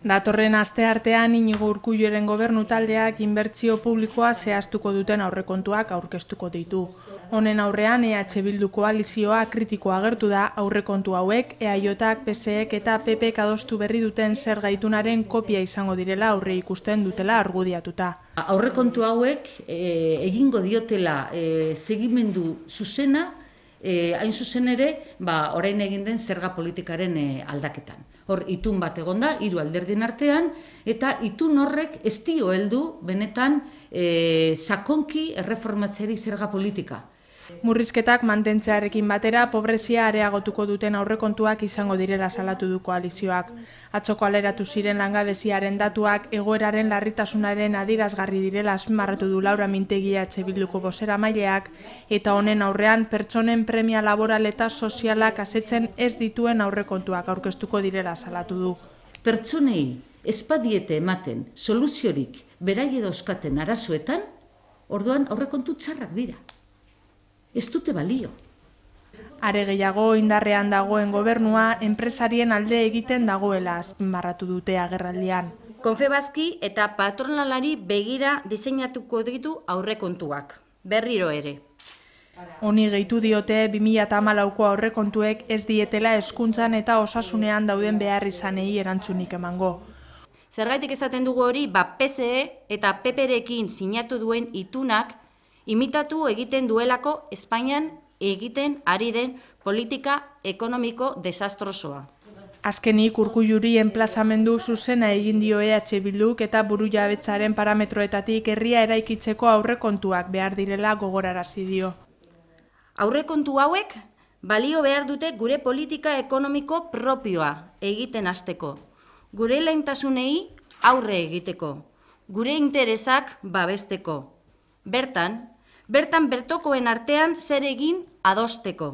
Datorren aste artean inigo urkulloren gobernu taldeak inbertzio publikoa zehaztuko duten aurrekontuak aurkeztuko ditu. Honen aurrean EH Bildu koalizioa kritikoa agertu da aurrekontu hauek, EIOTak, PSEK eta PP adostu berri duten zer gaitunaren kopia izango direla aurre ikusten dutela argudiatuta. Aurrekontu hauek eh, egingo diotela eh, segimendu zuzena e, hain zuzen ere, ba, orain egin den zerga politikaren eh, aldaketan. Hor, itun bat egon da, iru alderdin artean, eta itun horrek ez dio heldu benetan eh, sakonki erreformatzeri zerga politika. Murrizketak mantentzearekin batera, pobrezia areagotuko duten aurrekontuak izango direla salatu du koalizioak. Atzoko aleratu ziren langabeziaren datuak, egoeraren larritasunaren adirazgarri direla azpimarratu du Laura Mintegia etxe bilduko bosera maileak, eta honen aurrean pertsonen premia laboral eta sozialak asetzen ez dituen aurrekontuak aurkeztuko direla salatu du. Pertsonei, espadiete ematen, soluziorik, beraile dauzkaten arazuetan, orduan aurrekontu txarrak dira ez dute balio. Are gehiago indarrean dagoen gobernua enpresarien alde egiten dagoela azpimarratu dute agerraldian. Konfebazki eta patronalari begira diseinatuko ditu aurrekontuak. Berriro ere. Honi gehitu diote 2014ko aurrekontuek ez dietela hezkuntzan eta osasunean dauden behar izanei erantzunik emango. Zergaitik esaten dugu hori, ba PSE eta PPrekin sinatu duen itunak imitatu egiten duelako Espainian egiten ari den politika ekonomiko desastrosoa. Azkenik urkujuri enplazamendu zuzena egin dio EH Bilduk eta buru jabetzaren parametroetatik herria eraikitzeko aurrekontuak behar direla gogorarazi dio. Aurrekontu hauek balio behar dute gure politika ekonomiko propioa egiten hasteko. Gure lehentasunei aurre egiteko, gure interesak babesteko. Bertan, Bertan bertokoen artean zer egin adosteko